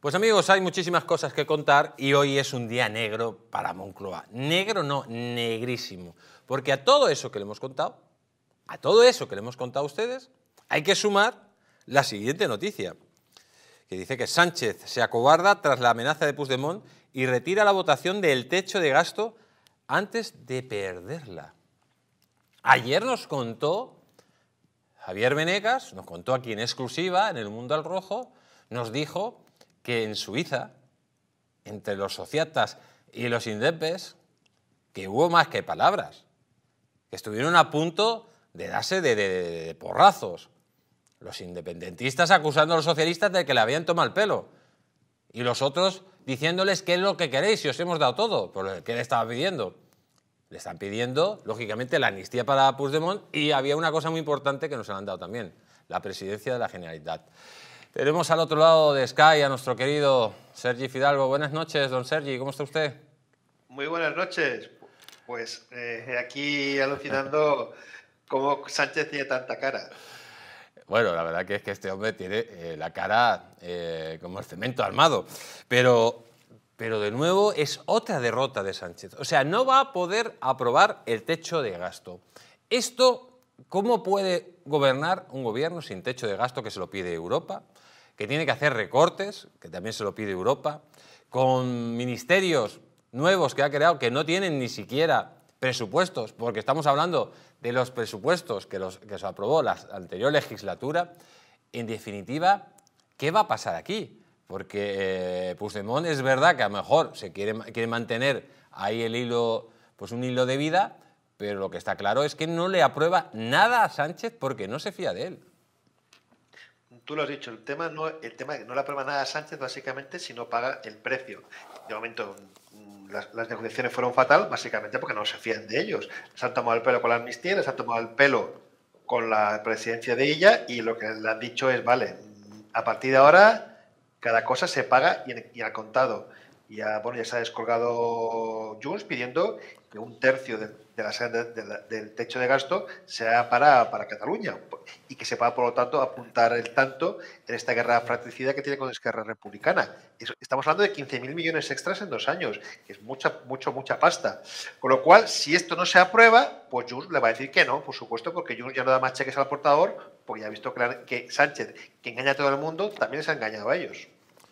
Pues amigos, hay muchísimas cosas que contar y hoy es un día negro para Moncloa. Negro no, negrísimo. Porque a todo eso que le hemos contado, a todo eso que le hemos contado a ustedes, hay que sumar la siguiente noticia, que dice que Sánchez se acobarda tras la amenaza de Puigdemont y retira la votación del techo de gasto antes de perderla. Ayer nos contó Javier Venegas, nos contó aquí en exclusiva, en El Mundo al Rojo, nos dijo que en Suiza, entre los sociatas y los indepes, que hubo más que palabras, que estuvieron a punto de darse de, porrazos. Los independentistas acusando a los socialistas de que le habían tomado el pelo. Y los otros diciéndoles qué es lo que queréis, si os hemos dado todo, por lo que le estaba pidiendo. Le están pidiendo, lógicamente, la amnistía para Puigdemont y había una cosa muy importante que nos han dado también, la presidencia de la Generalitat. Tenemos al otro lado de Sky a nuestro querido Sergi Fidalgo. Buenas noches, don Sergi, ¿cómo está usted? Muy buenas noches. Pues eh, aquí alucinando cómo Sánchez tiene tanta cara. Bueno, la verdad que es que este hombre tiene eh, la cara eh, como el cemento armado. Pero, pero de nuevo es otra derrota de Sánchez. O sea, no va a poder aprobar el techo de gasto. Esto ¿Cómo puede gobernar un gobierno sin techo de gasto que se lo pide Europa? Que tiene que hacer recortes, que también se lo pide Europa, con ministerios nuevos que ha creado que no tienen ni siquiera presupuestos, porque estamos hablando de los presupuestos que, los, se aprobó la anterior legislatura. En definitiva, ¿qué va a pasar aquí? Porque eh, es verdad que a lo mejor se quiere, quiere mantener ahí el hilo, pues un hilo de vida, pero lo que está claro es que no le aprueba nada a Sánchez porque no se fía de él. Tú lo has dicho, el tema no, el tema no le aprueba nada a Sánchez básicamente si no paga el precio. De momento mm, las, negociaciones fueron fatal básicamente porque no se fían de ellos. Se han tomado el pelo con la amnistía, se han tomado el pelo con la presidencia de ella y lo que le han dicho es, vale, a partir de ahora cada cosa se paga y, en, y contado. Y bueno, ya se ha descolgado Junts pidiendo que un tercio de, la, del techo de gasto sea para, para Cataluña y que se pueda, por lo tanto, apuntar el tanto en esta guerra fratricida que tiene con Esquerra Republicana. Estamos hablando de 15.000 millones extras en dos años, que es mucha, mucho, mucha pasta. Con lo cual, si esto no se aprueba, pues Junts le va a decir que no, por supuesto, porque Junts ya no da más cheques al portador, porque ya ha visto que, Sánchez, que engaña a todo el mundo, también se ha engañado a ellos.